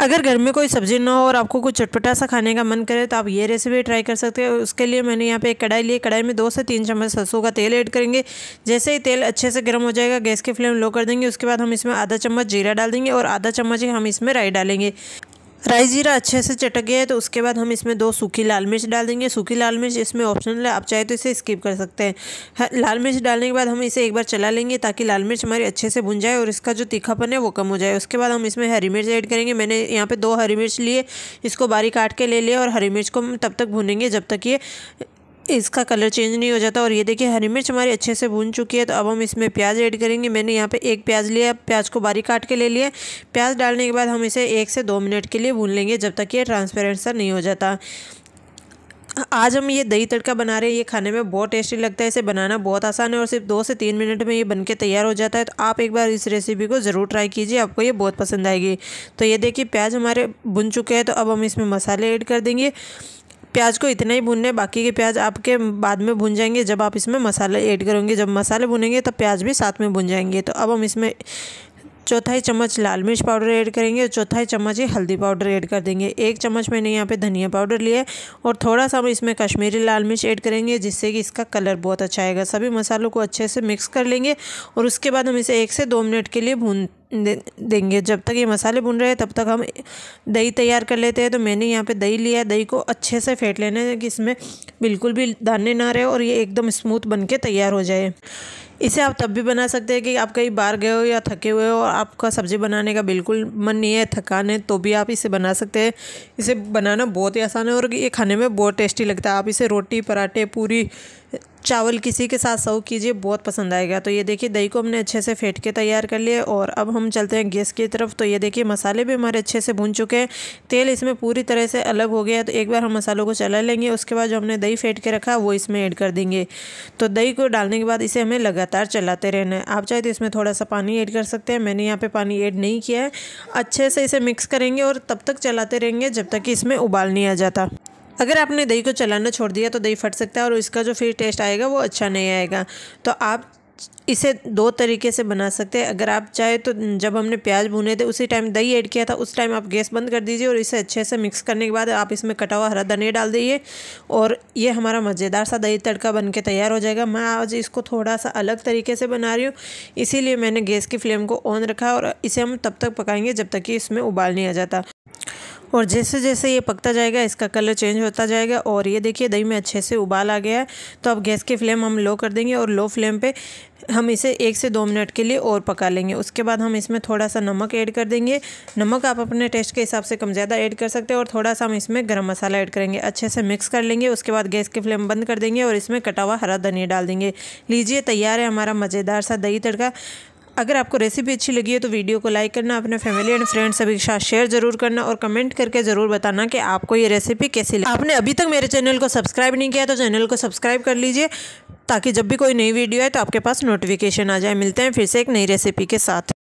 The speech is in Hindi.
अगर घर में कोई सब्ज़ी ना हो और आपको कुछ चटपटा सा खाने का मन करे तो आप ये रेसिपी ट्राई कर सकते हैं उसके लिए मैंने यहाँ पे एक कढ़ाई ली कढ़ाई में दो से तीन चम्मच सरसों का तेल ऐड करेंगे जैसे ही तेल अच्छे से गर्म हो जाएगा गैस की फ्लेम लो कर देंगे उसके बाद हम इसमें आधा चम्मच जीरा डाल देंगे और आधा चम्मच ही हम इसमें राई डालेंगे राई जीरा अच्छे से चटक गया है तो उसके बाद हम इसमें दो सूखी लाल मिर्च डाल देंगे सूखी लाल मिर्च इसमें ऑप्शनल है आप चाहे तो इसे स्किप कर सकते हैं हाँ, लाल मिर्च डालने के बाद हम इसे एक बार चला लेंगे ताकि लाल मिर्च हमारी अच्छे से भुन जाए और इसका जो तीखापन है वो कम हो जाए उसके बाद हम इसमें हरी मिर्च ऐड करेंगे मैंने यहाँ पर दो हरी मिर्च लिए इसको बारी काट के ले लिया और हरी मिर्च को हम तब तक भुनेंगे जब तक ये इसका कलर चेंज नहीं हो जाता और ये देखिए हरी मिर्च हमारी अच्छे से भून चुकी है तो अब हम इसमें प्याज ऐड करेंगे मैंने यहाँ पे एक प्याज लिया प्याज को बारीक काट के ले लिया प्याज डालने के बाद हम इसे एक से दो मिनट के लिए भून लेंगे जब तक ये ट्रांसपेरेंट सा नहीं हो जाता आज हम ये दही तड़का बना रहे हैं ये खाने में बहुत टेस्टी लगता है इसे बनाना बहुत आसान है और सिर्फ दो से तीन मिनट में ये बनके तैयार हो जाता है तो आप एक बार इस रेसिपी को ज़रूर ट्राई कीजिए आपको ये बहुत पसंद आएगी तो ये देखिए प्याज हमारे भुन चुके हैं तो अब हम इसमें मसाले ऐड कर देंगे प्याज को इतना ही भूनने बाकी के प्याज आपके बाद में भून जाएंगे जब आप इसमें मसाले ऐड करोगे जब मसाले भुनेंगे तब प्याज भी साथ में भुन जाएंगे तो अब हम इसमें चौथाई चम्मच लाल मिर्च पाउडर ऐड करेंगे और चौथाई चम्मच ही हल्दी पाउडर ऐड कर देंगे एक चम्मच मैंने यहाँ पे धनिया पाउडर लिया है और थोड़ा सा हम इसमें कश्मीरी लाल मिर्च ऐड करेंगे जिससे कि इसका कलर बहुत अच्छा आएगा सभी मसालों को अच्छे से मिक्स कर लेंगे और उसके बाद हम इसे एक से दो मिनट के लिए भून दे, देंगे जब तक ये मसाले भुन रहे हैं तब तक हम दही तैयार कर लेते हैं तो मैंने यहाँ पे दही लिया है दही को अच्छे से फेंट लेना है कि इसमें बिल्कुल भी दाने ना रहे और ये एकदम स्मूथ बन के तैयार हो जाए इसे आप तब भी बना सकते हैं कि आप कहीं बाहर गए हो या थके हुए हो और आपका सब्ज़ी बनाने का बिल्कुल मन नहीं है थकान है तो भी आप इसे बना सकते हैं इसे बनाना बहुत ही आसान है और ये खाने में बहुत टेस्टी लगता है आप इसे रोटी पराठे पूरी चावल किसी के साथ सर्व कीजिए बहुत पसंद आएगा तो ये देखिए दही को हमने अच्छे से फेंट के तैयार कर लिए और अब हम चलते हैं गैस की तरफ तो ये देखिए मसाले भी हमारे अच्छे से भून चुके हैं तेल इसमें पूरी तरह से अलग हो गया है तो एक बार हम मसालों को चला लेंगे उसके बाद जो हमने दही फेंट के रखा वो इसमें ऐड कर देंगे तो दही को डालने के बाद इसे हमें लगातार चलाते रहना है आप चाहे तो इसमें थोड़ा सा पानी ऐड कर सकते हैं मैंने यहाँ पर पानी ऐड नहीं किया है अच्छे से इसे मिक्स करेंगे और तब तक चलाते रहेंगे जब तक कि इसमें उबाल नहीं आ जाता अगर आपने दही को चलाना छोड़ दिया तो दही फट सकता है और इसका जो फिर टेस्ट आएगा वो अच्छा नहीं आएगा तो आप इसे दो तरीके से बना सकते हैं अगर आप चाहे तो जब हमने प्याज भुने थे उसी टाइम दही ऐड किया था उस टाइम आप गैस बंद कर दीजिए और इसे अच्छे से मिक्स करने के बाद आप इसमें कटा हुआ हरा धनिया डाल दीजिए और ये हमारा मज़ेदार सा दही तड़का बन के तैयार हो जाएगा मैं आज इसको थोड़ा सा अलग तरीके से बना रही हूँ इसीलिए मैंने गैस की फ्लेम को ऑन रखा और इसे हम तब तक पकाएंगे जब तक कि इसमें उबाल नहीं आ जाता और जैसे जैसे ये पकता जाएगा इसका कलर चेंज होता जाएगा और ये देखिए दही में अच्छे से उबाल आ गया है तो अब गैस की फ्लेम हम लो कर देंगे और लो फ्लेम पे हम इसे एक से दो मिनट के लिए और पका लेंगे उसके बाद हम इसमें थोड़ा सा नमक ऐड कर देंगे नमक आप अपने टेस्ट के हिसाब से कम ज़्यादा ऐड कर सकते हैं और थोड़ा सा हम इसमें गर्म मसाला ऐड करेंगे अच्छे से मिक्स कर लेंगे उसके बाद गैस की फ्लेम बंद कर देंगे और इसमें कटा हुआ हरा धनिया डाल देंगे लीजिए तैयार है हमारा मज़ेदार सा दही तड़का अगर आपको रेसिपी अच्छी लगी है तो वीडियो को लाइक करना अपने फैमिली एंड फ्रेंड्स सभी के साथ शेयर जरूर करना और कमेंट करके ज़रूर बताना कि आपको ये रेसिपी कैसी लगी आपने अभी तक मेरे चैनल को सब्सक्राइब नहीं किया तो चैनल को सब्सक्राइब कर लीजिए ताकि जब भी कोई नई वीडियो आए तो आपके पास नोटिफिकेशन आ जाए मिलते हैं फिर से एक नई रेसिपी के साथ